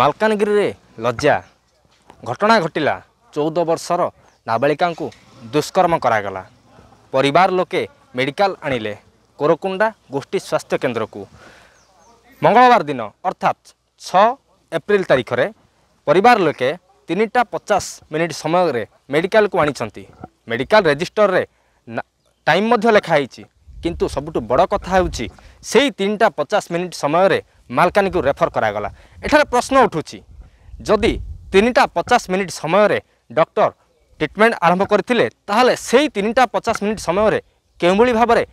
ମାଲକାନଗିରିରେ ଲଜ୍ଜା ଘଟଣା ଘଟିଲା ଚଉଦ ବର୍ଷର ନାବାଳିକାଙ୍କୁ ଦୁଷ୍କର୍ମ କରାଗଲା ପରିବାର ଲୋକେ ମେଡ଼ିକାଲ ଆଣିଲେ କୋରକୁଣ୍ଡା ଗୋଷ୍ଠୀ ସ୍ୱାସ୍ଥ୍ୟ କେନ୍ଦ୍ରକୁ ମଙ୍ଗଳବାର ଦିନ ଅର୍ଥାତ୍ ଛଅ ଏପ୍ରିଲ ତାରିଖରେ ପରିବାର ଲୋକେ ତିନିଟା ପଚାଶ ମିନିଟ୍ ସମୟରେ ମେଡ଼ିକାଲକୁ ଆଣିଛନ୍ତି ମେଡ଼ିକାଲ ରେଜିଷ୍ଟରରେ ଟାଇମ୍ ମଧ୍ୟ ଲେଖା ହେଇଛି କିନ୍ତୁ ସବୁଠୁ ବଡ଼ କଥା ହେଉଛି ସେଇ ତିନିଟା ପଚାଶ ମିନିଟ୍ ସମୟରେ ମାଲକାନିକୁ ରେଫର କରାଗଲା ଏଠାରେ ପ୍ରଶ୍ନ ଉଠୁଛି ଯଦି ତିନିଟା ପଚାଶ ମିନିଟ୍ ସମୟରେ ଡକ୍ଟର ଟ୍ରିଟମେଣ୍ଟ ଆରମ୍ଭ କରିଥିଲେ ତାହେଲେ ସେଇ ତିନିଟା ପଚାଶ ମିନିଟ୍ ସମୟରେ କେଉଁଭଳି ଭାବରେ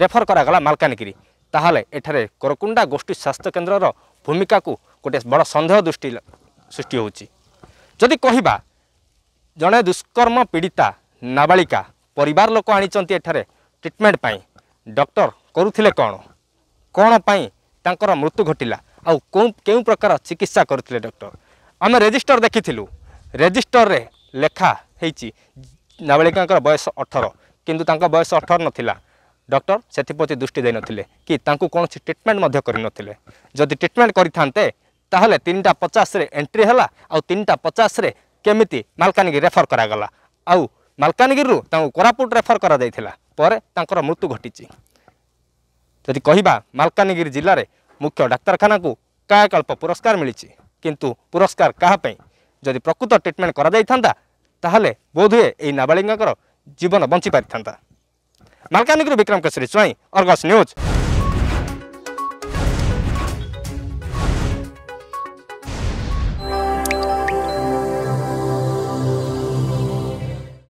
ରେଫର କରାଗଲା ମାଲକାନଗିରି ତାହେଲେ ଏଠାରେ କୋରକୁଣ୍ଡା ଗୋଷ୍ଠୀ ସ୍ୱାସ୍ଥ୍ୟ କେନ୍ଦ୍ରର ଭୂମିକାକୁ ଗୋଟିଏ ବଡ଼ ସନ୍ଦେହ ଦୃଷ୍ଟି ସୃଷ୍ଟି ହେଉଛି ଯଦି କହିବା ଜଣେ ଦୁଷ୍କର୍ମ ପୀଡ଼ିତା ନାବାଳିକା ପରିବାର ଲୋକ ଆଣିଛନ୍ତି ଏଠାରେ ଟ୍ରିଟମେଣ୍ଟ ପାଇଁ ଡକ୍ଟର କରୁଥିଲେ କ'ଣ କ'ଣ ପାଇଁ ତାଙ୍କର ମୃତ୍ୟୁ ଘଟିଲା ଆଉ କେଉଁ କେଉଁ ପ୍ରକାର ଚିକିତ୍ସା କରିଥିଲେ ଡକ୍ଟର ଆମେ ରେଜିଷ୍ଟର ଦେଖିଥିଲୁ ରେଜିଷ୍ଟରରେ ଲେଖା ହେଇଛି ନାବାଳିକାଙ୍କର ବୟସ ଅଠର କିନ୍ତୁ ତାଙ୍କ ବୟସ ଅଠର ନଥିଲା ଡକ୍ଟର ସେଥିପ୍ରତି ଦୃଷ୍ଟି ଦେଇନଥିଲେ କି ତାଙ୍କୁ କୌଣସି ଟ୍ରିଟମେଣ୍ଟ ମଧ୍ୟ କରିନଥିଲେ ଯଦି ଟ୍ରିଟମେଣ୍ଟ କରିଥାନ୍ତେ ତାହେଲେ ତିନିଟା ପଚାଶରେ ଏଣ୍ଟ୍ରି ହେଲା ଆଉ ତିନିଟା ପଚାଶରେ କେମିତି ମାଲକାନଗିରି ରେଫର କରାଗଲା ଆଉ ମାଲକାନଗିରିରୁ ତାଙ୍କୁ କୋରାପୁଟ ରେଫର କରାଯାଇଥିଲା ପରେ ତାଙ୍କର ମୃତ୍ୟୁ ଘଟିଛି ଯଦି କହିବା ମାଲକାନଗିରି ଜିଲ୍ଲାରେ ମୁଖ୍ୟ ଡାକ୍ତରଖାନାକୁ କାୟକଳ୍ପ ପୁରସ୍କାର ମିଳିଛି କିନ୍ତୁ ପୁରସ୍କାର କାହା ପାଇଁ ଯଦି ପ୍ରକୃତ ଟ୍ରିଟମେଣ୍ଟ କରାଯାଇଥାନ୍ତା ତାହେଲେ ବୋଧହୁଏ ଏହି ନାବାଳିକାଙ୍କର ଜୀବନ ବଞ୍ଚିପାରିଥାନ୍ତା ମାଲକାନଗିରି ବିକ୍ରମ କେଶରୀ ସ୍ୱାଇଁ ଅର୍ଗସ୍ ନ୍ୟୁଜ୍